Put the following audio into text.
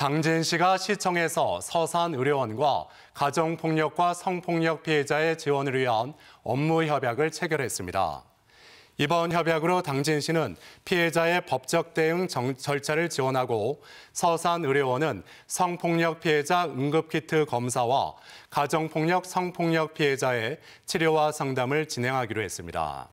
당진 씨가 시청에서 서산 의료원과 가정폭력과 성폭력 피해자의 지원을 위한 업무 협약을 체결했습니다. 이번 협약으로 당진 씨는 피해자의 법적 대응 절차를 지원하고 서산 의료원은 성폭력 피해자 응급키트 검사와 가정폭력 성폭력 피해자의 치료와 상담을 진행하기로 했습니다.